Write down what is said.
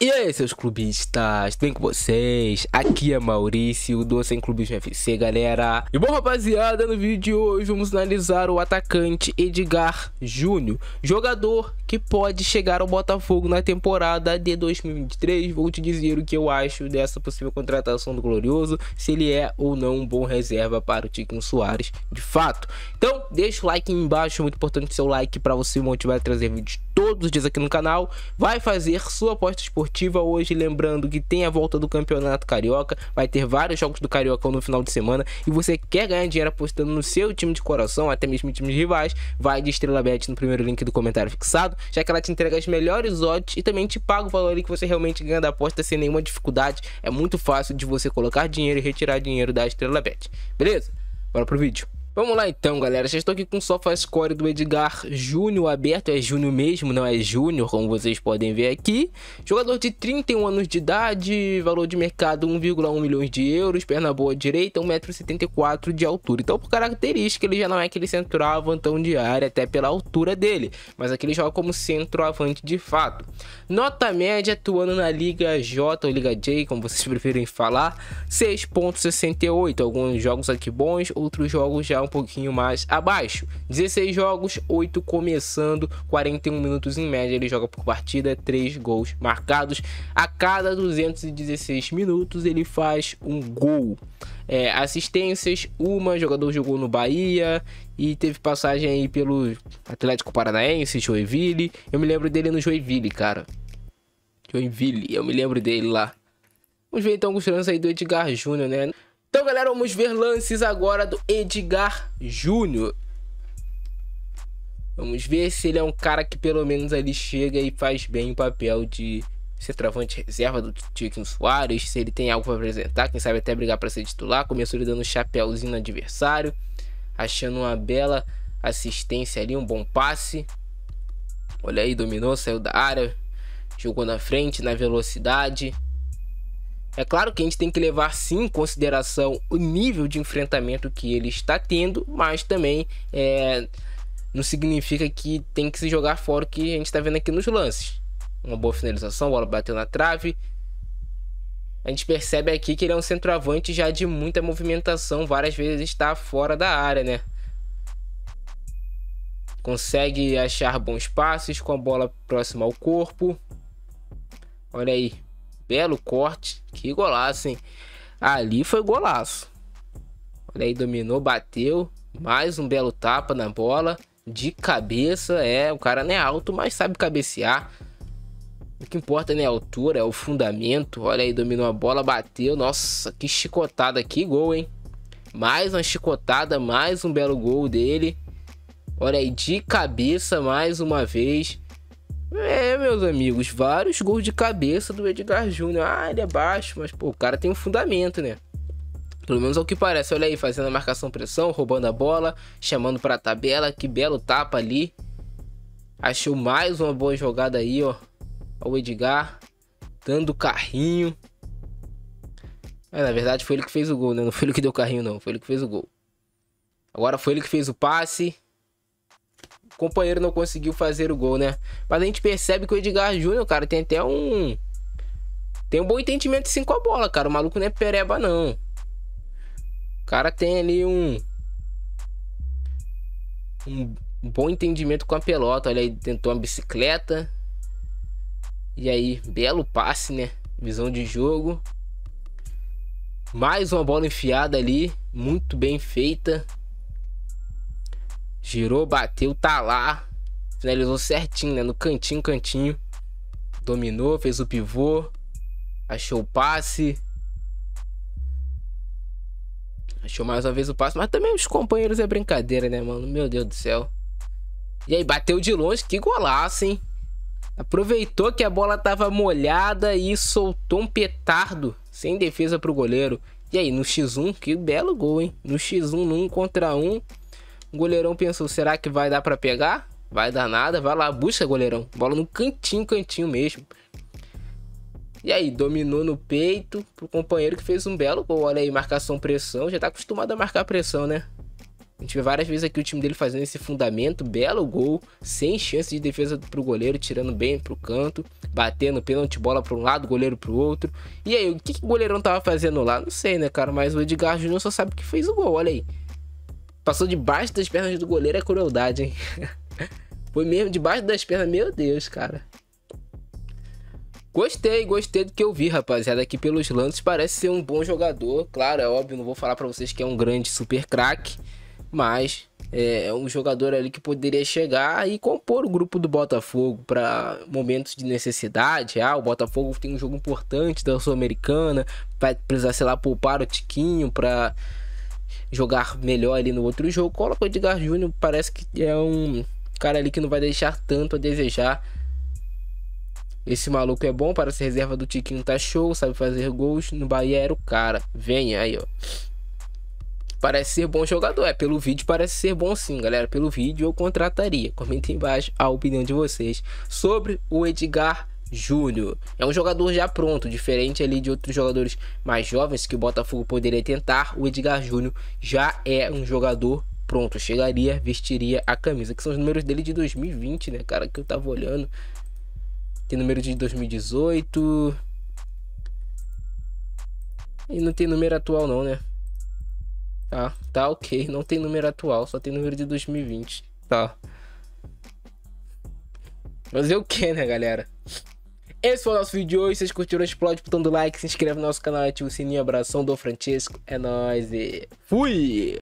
E aí, seus clubistas, tudo bem com vocês? Aqui é Maurício, do Sem Clubes FC, galera. E bom, rapaziada, no vídeo de hoje vamos analisar o atacante Edgar Júnior, jogador que pode chegar ao Botafogo na temporada de 2023. Vou te dizer o que eu acho dessa possível contratação do Glorioso, se ele é ou não um bom reserva para o Tiquinho Soares, de fato. Então, deixa o like embaixo, é muito importante o seu like para você motivar a trazer vídeos todos os dias aqui no canal, vai fazer sua aposta esportiva hoje, lembrando que tem a volta do Campeonato Carioca, vai ter vários jogos do Carioca no final de semana e você quer ganhar dinheiro apostando no seu time de coração, até mesmo em times rivais, vai de Estrela Bet no primeiro link do comentário fixado, já que ela te entrega as melhores odds e também te paga o valor que você realmente ganha da aposta sem nenhuma dificuldade, é muito fácil de você colocar dinheiro e retirar dinheiro da Estrela Bet. Beleza? Bora pro vídeo. Vamos lá então, galera. Já estou aqui com o SofaScore do Edgar Júnior aberto. É Júnior mesmo, não é Júnior, como vocês podem ver aqui. Jogador de 31 anos de idade, valor de mercado 1,1 milhões de euros, perna boa direita, 1,74m de altura. Então, por característica, ele já não é aquele centroavantão de área, até pela altura dele. Mas aqui ele joga como centroavante de fato. Nota média atuando na Liga J ou Liga J, como vocês preferem falar, 6,68. Alguns jogos aqui bons, outros jogos já um pouquinho mais abaixo. 16 jogos, 8 começando, 41 minutos em média. Ele joga por partida, 3 gols marcados. A cada 216 minutos ele faz um gol. É, assistências, uma, jogador jogou no Bahia e teve passagem aí pelo Atlético Paranaense, Joinville. Eu me lembro dele no Joinville, cara. Joinville, eu me lembro dele lá. Vamos ver então com os aí do Edgar Júnior, né? Então, galera, vamos ver lances agora do Edgar Júnior. Vamos ver se ele é um cara que pelo menos ali chega e faz bem o papel de centroavante reserva do Tiquinho Soares, se ele tem algo para apresentar, quem sabe até brigar para ser titular. Começou ele dando um chapéuzinho no adversário, achando uma bela assistência ali, um bom passe. Olha aí, dominou, saiu da área, jogou na frente, na velocidade. É claro que a gente tem que levar sim em consideração o nível de enfrentamento que ele está tendo, mas também é, não significa que tem que se jogar fora o que a gente está vendo aqui nos lances. Uma boa finalização, a bola bateu na trave. A gente percebe aqui que ele é um centroavante já de muita movimentação, várias vezes está fora da área, né? Consegue achar bons passes com a bola próxima ao corpo. Olha aí, belo corte, que golaço, hein? Ali foi golaço. Olha aí, dominou, bateu. Mais um belo tapa na bola. De cabeça, é. O cara não é alto, mas sabe cabecear. O que importa né, a altura, é o fundamento. Olha aí, dominou a bola, bateu. Nossa, que chicotada, que gol, hein? Mais uma chicotada, mais um belo gol dele. Olha aí, de cabeça mais uma vez. É, meus amigos, vários gols de cabeça do Edgar Júnior. Ah, ele é baixo, mas pô, o cara tem um fundamento, né? Pelo menos ao é que parece. Olha aí, fazendo a marcação pressão, roubando a bola, chamando para a tabela. Que belo tapa ali. Achou mais uma boa jogada aí, ó. o Edgar, dando carrinho. É, na verdade, foi ele que fez o gol, né? Não foi ele que deu carrinho, não. Foi ele que fez o gol. Agora foi ele que fez o passe companheiro não conseguiu fazer o gol, né? Mas a gente percebe que o Edgar Júnior, cara, tem até um. Tem um bom entendimento assim com a bola, cara. O maluco não é pereba, não. O cara tem ali um. Um bom entendimento com a pelota. Olha aí, tentou uma bicicleta. E aí, belo passe, né? Visão de jogo. Mais uma bola enfiada ali, muito bem feita. Girou, bateu, tá lá. Finalizou certinho, né? No cantinho, cantinho. Dominou, fez o pivô. Achou o passe. Achou mais uma vez o passe. Mas também os companheiros é brincadeira, né, mano? Meu Deus do céu. E aí, bateu de longe. Que golaço, hein? Aproveitou que a bola tava molhada e soltou um petardo sem defesa pro goleiro. E aí, no X1, que belo gol, hein? No X1, no 1 contra 1, o goleirão pensou: será que vai dar para pegar? Vai dar nada, vai lá, busca goleirão. Bola no cantinho, cantinho mesmo. E aí, dominou no peito pro companheiro que fez um belo gol. Olha aí, marcação, pressão. Já tá acostumado a marcar pressão, né? A gente vê várias vezes aqui o time dele fazendo esse fundamento, belo gol, sem chance de defesa pro goleiro, tirando bem pro canto, batendo pênalti, bola pra um lado, goleiro pro outro. E aí, o que, que o goleirão tava fazendo lá? Não sei, né, cara? Mas o Edgar Júnior só sabe que fez o gol, olha aí. Passou debaixo das pernas do goleiro é crueldade, hein? Foi mesmo debaixo das pernas, meu Deus, cara. Gostei, gostei do que eu vi, rapaziada. Aqui pelos lances parece ser um bom jogador. Claro, é óbvio, não vou falar para vocês que é um grande super craque, mas é, é, um jogador ali que poderia chegar e compor o grupo do Botafogo para momentos de necessidade. Ah, o Botafogo tem um jogo importante da Sul-Americana, vai precisar, sei lá, poupar o Tiquinho para jogar melhor ali no outro jogo. Coloca o Edgar Júnior, parece que é um cara ali que não vai deixar tanto a desejar. Esse maluco é bom para ser reserva do Tiquinho, tá show, sabe fazer gols. No Bahia era o cara. Venha aí, ó. Parece ser bom jogador. É, pelo vídeo parece ser bom sim, galera. Pelo vídeo eu contrataria. Comenta embaixo a opinião de vocês sobre o Edgar Júnior. É um jogador já pronto, diferente ali de outros jogadores mais jovens que o Botafogo poderia tentar. O Edgar Júnior já é um jogador pronto, chegaria, vestiria a camisa, que são os números dele de 2020, né, cara, que eu tava olhando. Tem número de 2018. E não tem número atual não, né? Tá, tá OK, não tem número atual, só tem número de 2020. Tá. Fazer o que, né, galera? Esse foi o nosso vídeo de hoje. Se vocês curtiram, explode o botão do like, se inscreve no nosso canal, ativa o sininho. Abração do Francisco. É nóis e fui!